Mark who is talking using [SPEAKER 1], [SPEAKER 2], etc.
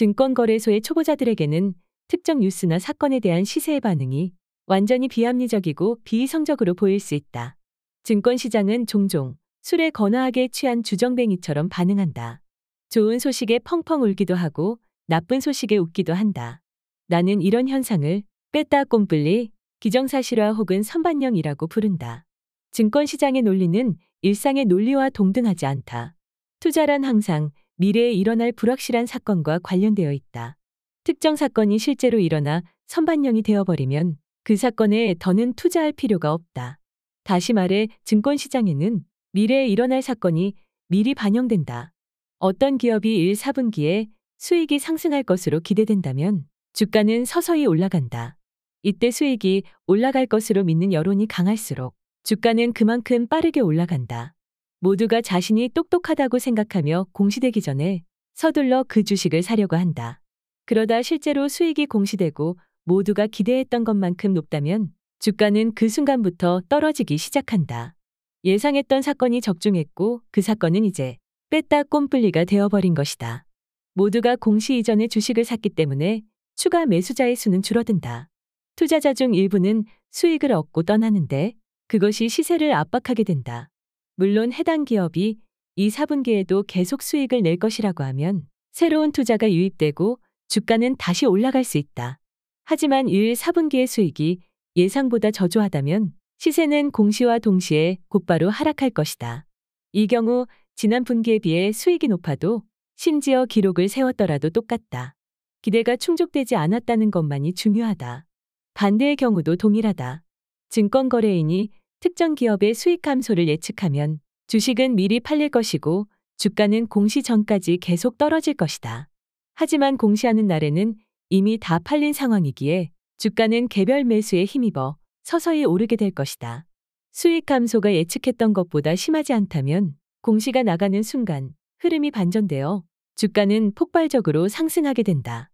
[SPEAKER 1] 증권거래소의 초보자들에게는 특정 뉴스나 사건에 대한 시세의 반응이 완전히 비합리적이고 비이성적으로 보일 수 있다. 증권시장은 종종 술에 거나하게 취한 주정뱅이처럼 반응한다. 좋은 소식에 펑펑 울기도 하고 나쁜 소식에 웃기도 한다. 나는 이런 현상을 뺐다 꼼블리, 기정사실화 혹은 선반영이라고 부른다. 증권시장의 논리는 일상의 논리와 동등하지 않다. 투자란 항상 미래에 일어날 불확실한 사건과 관련되어 있다. 특정 사건이 실제로 일어나 선반영이 되어버리면 그 사건에 더는 투자할 필요가 없다. 다시 말해 증권시장에는 미래에 일어날 사건이 미리 반영된다. 어떤 기업이 1, 4분기에 수익이 상승할 것으로 기대된다면 주가는 서서히 올라간다. 이때 수익이 올라갈 것으로 믿는 여론이 강할수록 주가는 그만큼 빠르게 올라간다. 모두가 자신이 똑똑하다고 생각하며 공시되기 전에 서둘러 그 주식을 사려고 한다. 그러다 실제로 수익이 공시되고 모두가 기대했던 것만큼 높다면 주가는 그 순간부터 떨어지기 시작한다. 예상했던 사건이 적중했고 그 사건은 이제 뺐다 꼼플리가 되어버린 것이다. 모두가 공시 이전에 주식을 샀기 때문에 추가 매수자의 수는 줄어든다. 투자자 중 일부는 수익을 얻고 떠나는데 그것이 시세를 압박하게 된다. 물론 해당 기업이 이 4분기에도 계속 수익을 낼 것이라고 하면 새로운 투자가 유입되고 주가는 다시 올라갈 수 있다. 하지만 1, 4분기의 수익이 예상보다 저조하다면 시세는 공시와 동시에 곧바로 하락할 것이다. 이 경우 지난 분기에 비해 수익이 높아도 심지어 기록을 세웠더라도 똑같다. 기대가 충족되지 않았다는 것만이 중요하다. 반대의 경우도 동일하다. 증권거래인이 특정 기업의 수익 감소를 예측하면 주식은 미리 팔릴 것이고 주가는 공시 전까지 계속 떨어질 것이다. 하지만 공시하는 날에는 이미 다 팔린 상황이기에 주가는 개별 매수에 힘입어 서서히 오르게 될 것이다. 수익 감소가 예측했던 것보다 심하지 않다면 공시가 나가는 순간 흐름이 반전되어 주가는 폭발적으로 상승하게 된다.